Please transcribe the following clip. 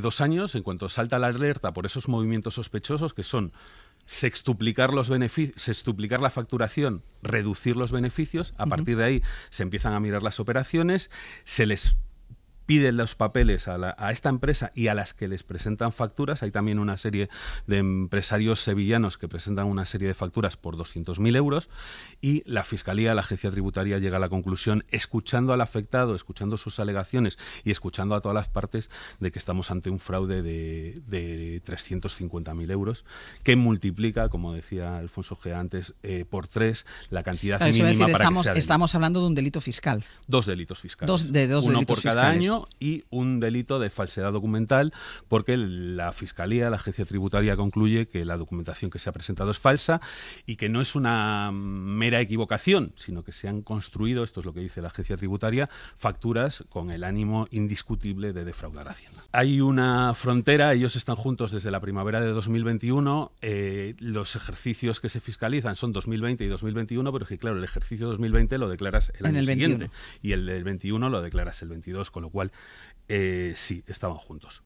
dos años, en cuanto salta la alerta por esos movimientos sospechosos que son sextuplicar, los sextuplicar la facturación, reducir los beneficios, a partir de ahí se empiezan a mirar las operaciones, se les piden los papeles a, esta empresa y a las que les presentan facturas. Hay también una serie de empresarios sevillanos que presentan una serie de facturas por 200.000 euros y la Fiscalía, la Agencia Tributaria llega a la conclusión, escuchando al afectado, escuchando sus alegaciones y escuchando a todas las partes, de que estamos ante un fraude de, de 350.000 euros que multiplica, como decía Alfonso G. antes, eh, por tres la cantidad mínima para estamos, que estamos hablando de un delito fiscal. Dos delitos fiscales. de dos Uno por cada año y un delito de falsedad documental, porque la Fiscalía, la Agencia Tributaria, concluye que la documentación que se ha presentado es falsa y que no es una mera equivocación, sino que se han construido, esto es lo que dice la Agencia Tributaria, facturas con el ánimo indiscutible de defraudar a Hacienda. Hay una frontera, ellos están juntos desde la primavera de 2021, eh, los ejercicios que se fiscalizan son 2020 y 2021, pero claro, el ejercicio 2020 lo declaras el en año siguiente y el del 21 lo declaras el 22, con lo cual eh, sí, estaban juntos.